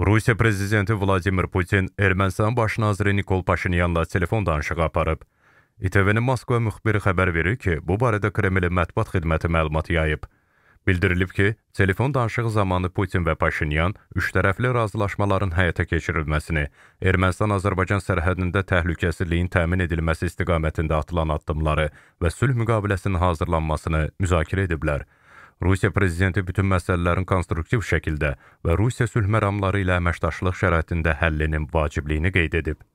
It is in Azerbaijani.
Rusiya prezidenti Vladimir Putin Ermənistan baş naziri Nikol Paşinyanla telefon danışığı aparıb. ITV-nin Moskva müxbiri xəbər verir ki, bu barədə Kremlin mətbuat xidməti məlumat yayıb. Bildirilib ki, telefon danışığı zamanı Putin və Paşinyan üçtərəfli razılaşmaların həyata keçirilməsini, Ermənistan-Azərbaycan sərhədində təhlükəsizliyin təmin edilməsi istiqamətində atılan addımları və sülh müqaviləsinin hazırlanmasını müzakirə ediblər. Rusiya prezidenti bütün məsələlərin konstruktiv şəkildə və Rusiya sülh məramları ilə əməkdaşlıq şəraitində həllinin vacibliyini qeyd edib.